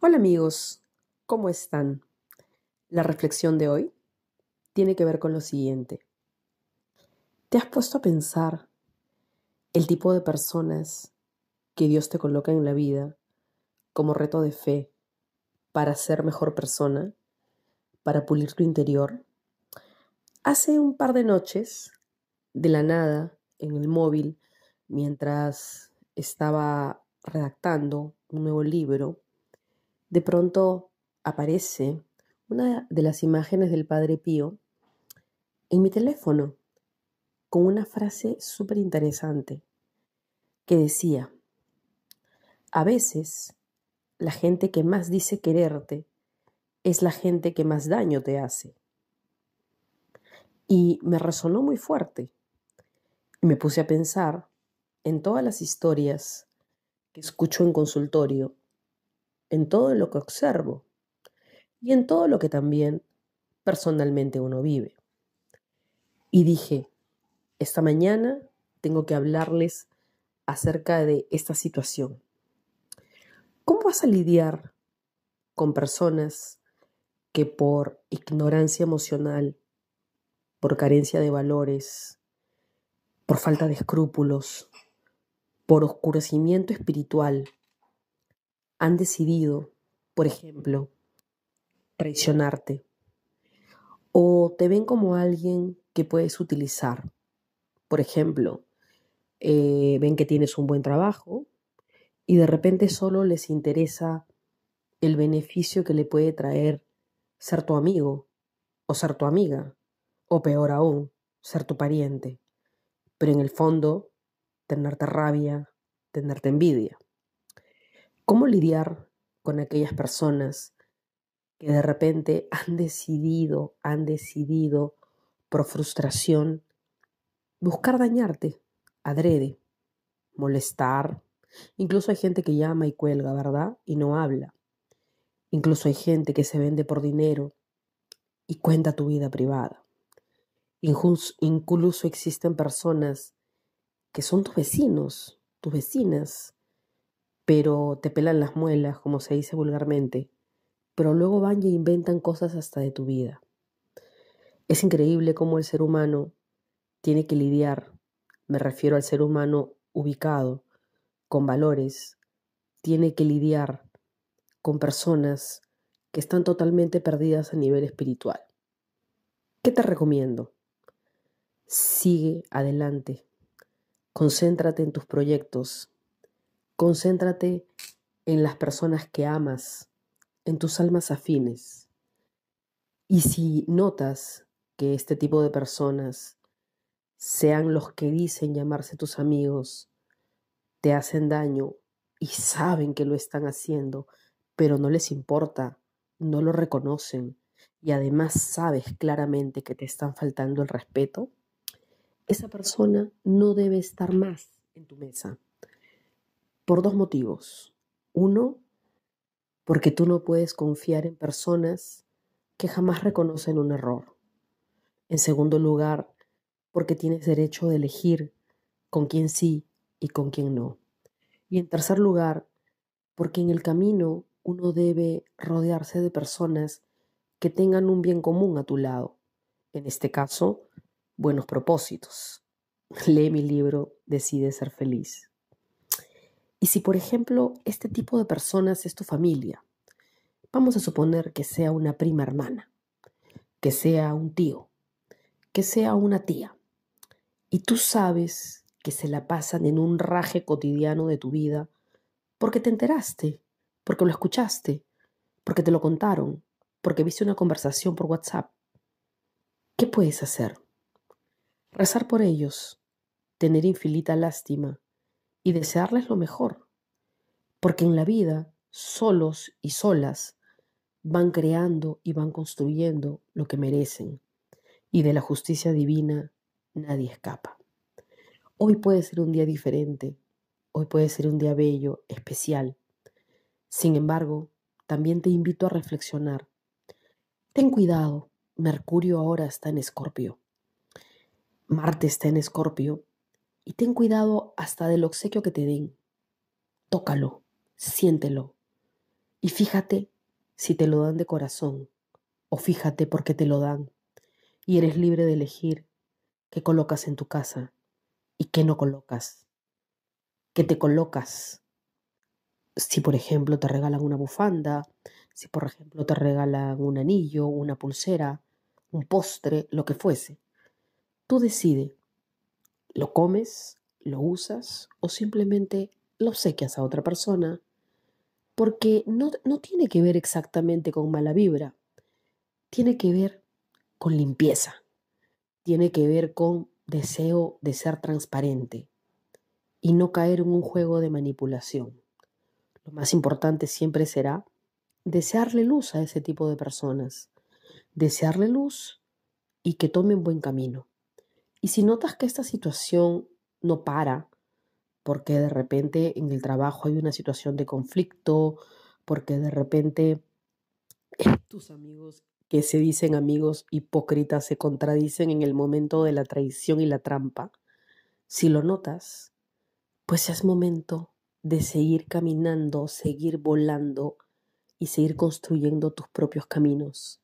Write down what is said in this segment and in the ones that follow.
Hola amigos, ¿cómo están? La reflexión de hoy tiene que ver con lo siguiente. ¿Te has puesto a pensar el tipo de personas que Dios te coloca en la vida como reto de fe para ser mejor persona, para pulir tu interior? Hace un par de noches, de la nada, en el móvil, mientras estaba redactando un nuevo libro, de pronto aparece una de las imágenes del Padre Pío en mi teléfono con una frase súper interesante que decía, a veces la gente que más dice quererte es la gente que más daño te hace. Y me resonó muy fuerte. Y me puse a pensar en todas las historias que escucho en consultorio en todo lo que observo y en todo lo que también personalmente uno vive. Y dije, esta mañana tengo que hablarles acerca de esta situación. ¿Cómo vas a lidiar con personas que por ignorancia emocional, por carencia de valores, por falta de escrúpulos, por oscurecimiento espiritual, han decidido, por ejemplo, traicionarte o te ven como alguien que puedes utilizar. Por ejemplo, eh, ven que tienes un buen trabajo y de repente solo les interesa el beneficio que le puede traer ser tu amigo o ser tu amiga o peor aún, ser tu pariente. Pero en el fondo, tenerte rabia, tenerte envidia. ¿Cómo lidiar con aquellas personas que de repente han decidido, han decidido por frustración buscar dañarte, adrede, molestar? Incluso hay gente que llama y cuelga, ¿verdad? Y no habla. Incluso hay gente que se vende por dinero y cuenta tu vida privada. Incluso existen personas que son tus vecinos, tus vecinas, pero te pelan las muelas, como se dice vulgarmente, pero luego van y inventan cosas hasta de tu vida. Es increíble cómo el ser humano tiene que lidiar, me refiero al ser humano ubicado, con valores, tiene que lidiar con personas que están totalmente perdidas a nivel espiritual. ¿Qué te recomiendo? Sigue adelante, concéntrate en tus proyectos, Concéntrate en las personas que amas, en tus almas afines. Y si notas que este tipo de personas sean los que dicen llamarse tus amigos, te hacen daño y saben que lo están haciendo, pero no les importa, no lo reconocen y además sabes claramente que te están faltando el respeto, esa persona no debe estar más en tu mesa por dos motivos. Uno, porque tú no puedes confiar en personas que jamás reconocen un error. En segundo lugar, porque tienes derecho de elegir con quién sí y con quién no. Y en tercer lugar, porque en el camino uno debe rodearse de personas que tengan un bien común a tu lado. En este caso, buenos propósitos. Lee mi libro Decide ser feliz. Y si, por ejemplo, este tipo de personas es tu familia, vamos a suponer que sea una prima hermana, que sea un tío, que sea una tía, y tú sabes que se la pasan en un raje cotidiano de tu vida porque te enteraste, porque lo escuchaste, porque te lo contaron, porque viste una conversación por WhatsApp. ¿Qué puedes hacer? Rezar por ellos, tener infinita lástima y desearles lo mejor, porque en la vida, solos y solas, van creando y van construyendo lo que merecen, y de la justicia divina nadie escapa. Hoy puede ser un día diferente, hoy puede ser un día bello, especial. Sin embargo, también te invito a reflexionar. Ten cuidado, Mercurio ahora está en Escorpio. Marte está en Escorpio y ten cuidado hasta del obsequio que te den. Tócalo, siéntelo. Y fíjate si te lo dan de corazón o fíjate porque te lo dan. Y eres libre de elegir qué colocas en tu casa y qué no colocas. ¿Qué te colocas? Si por ejemplo te regalan una bufanda, si por ejemplo te regalan un anillo, una pulsera, un postre, lo que fuese. Tú decides ¿Lo comes? ¿Lo usas? ¿O simplemente lo obsequias a otra persona? Porque no, no tiene que ver exactamente con mala vibra. Tiene que ver con limpieza. Tiene que ver con deseo de ser transparente y no caer en un juego de manipulación. Lo más importante siempre será desearle luz a ese tipo de personas, desearle luz y que tomen buen camino. Y si notas que esta situación no para, porque de repente en el trabajo hay una situación de conflicto, porque de repente tus amigos que se dicen amigos hipócritas se contradicen en el momento de la traición y la trampa, si lo notas, pues es momento de seguir caminando, seguir volando y seguir construyendo tus propios caminos.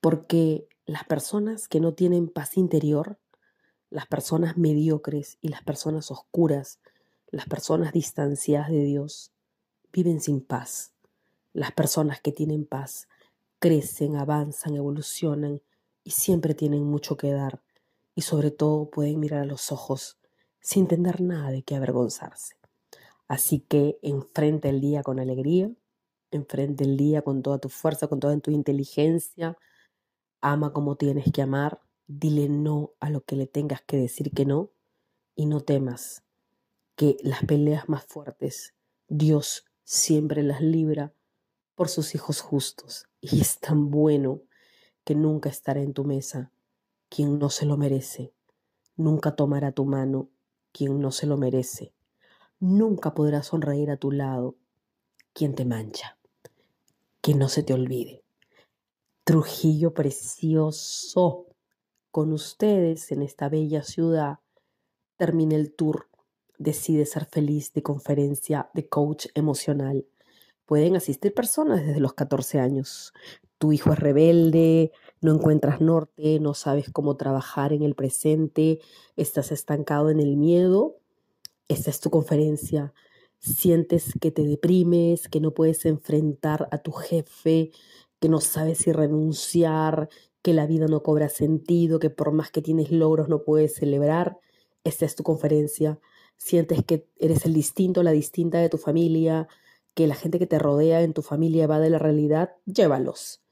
Porque las personas que no tienen paz interior las personas mediocres y las personas oscuras, las personas distanciadas de Dios, viven sin paz. Las personas que tienen paz crecen, avanzan, evolucionan y siempre tienen mucho que dar y sobre todo pueden mirar a los ojos sin tener nada de qué avergonzarse. Así que enfrenta el día con alegría, enfrenta el día con toda tu fuerza, con toda tu inteligencia, ama como tienes que amar Dile no a lo que le tengas que decir que no y no temas que las peleas más fuertes Dios siempre las libra por sus hijos justos. Y es tan bueno que nunca estará en tu mesa quien no se lo merece. Nunca tomará tu mano quien no se lo merece. Nunca podrá sonreír a tu lado quien te mancha. Que no se te olvide. Trujillo precioso con ustedes en esta bella ciudad, Termine el tour. Decide ser feliz de conferencia de coach emocional. Pueden asistir personas desde los 14 años. Tu hijo es rebelde, no encuentras norte, no sabes cómo trabajar en el presente, estás estancado en el miedo. Esta es tu conferencia. Sientes que te deprimes, que no puedes enfrentar a tu jefe, que no sabes si renunciar, que la vida no cobra sentido, que por más que tienes logros no puedes celebrar. Esta es tu conferencia. Sientes que eres el distinto, la distinta de tu familia, que la gente que te rodea en tu familia va de la realidad, llévalos.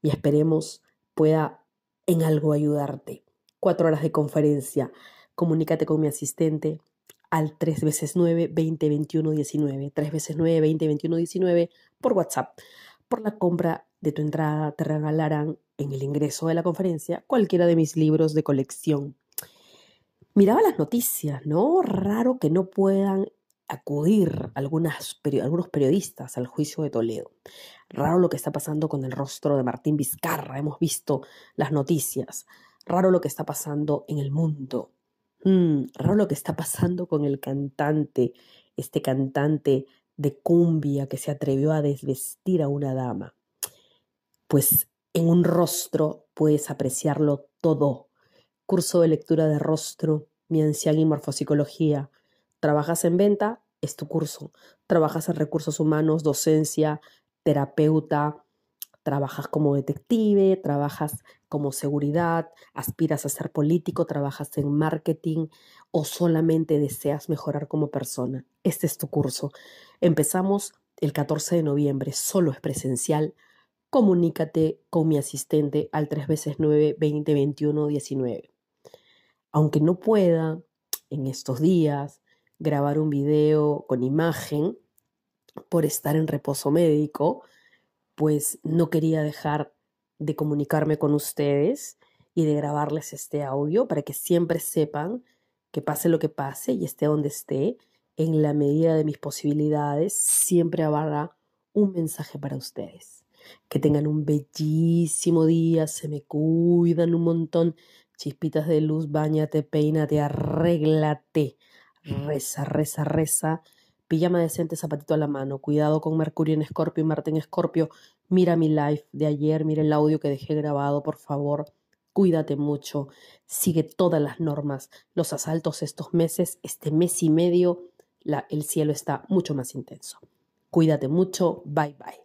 Y esperemos pueda en algo ayudarte. Cuatro horas de conferencia. Comunícate con mi asistente al 3 veces 9 20 21 19. 3 veces 9 20 21 19 por WhatsApp. Por la compra de tu entrada te regalarán en el ingreso de la conferencia cualquiera de mis libros de colección. Miraba las noticias, ¿no? Raro que no puedan acudir algunos periodistas al juicio de Toledo. Raro lo que está pasando con el rostro de Martín Vizcarra, hemos visto las noticias. Raro lo que está pasando en el mundo. Mm, raro lo que está pasando con el cantante, este cantante de cumbia que se atrevió a desvestir a una dama. Pues en un rostro puedes apreciarlo todo. Curso de lectura de rostro, anciana y morfopsicología. Trabajas en venta, es tu curso. Trabajas en recursos humanos, docencia, terapeuta, trabajas como detective, trabajas como seguridad, aspiras a ser político, trabajas en marketing o solamente deseas mejorar como persona. Este es tu curso. Empezamos el 14 de noviembre, solo es presencial comunícate con mi asistente al 3 veces 9 20 19. Aunque no pueda en estos días grabar un video con imagen por estar en reposo médico, pues no quería dejar de comunicarme con ustedes y de grabarles este audio para que siempre sepan que pase lo que pase y esté donde esté, en la medida de mis posibilidades, siempre habrá un mensaje para ustedes. Que tengan un bellísimo día, se me cuidan un montón. Chispitas de luz, bañate, peínate, arréglate. Reza, reza, reza. Pijama decente, zapatito a la mano. Cuidado con Mercurio en Escorpio y Marte en Escorpio. Mira mi live de ayer, mira el audio que dejé grabado, por favor. Cuídate mucho. Sigue todas las normas. Los asaltos estos meses, este mes y medio, la, el cielo está mucho más intenso. Cuídate mucho. Bye bye.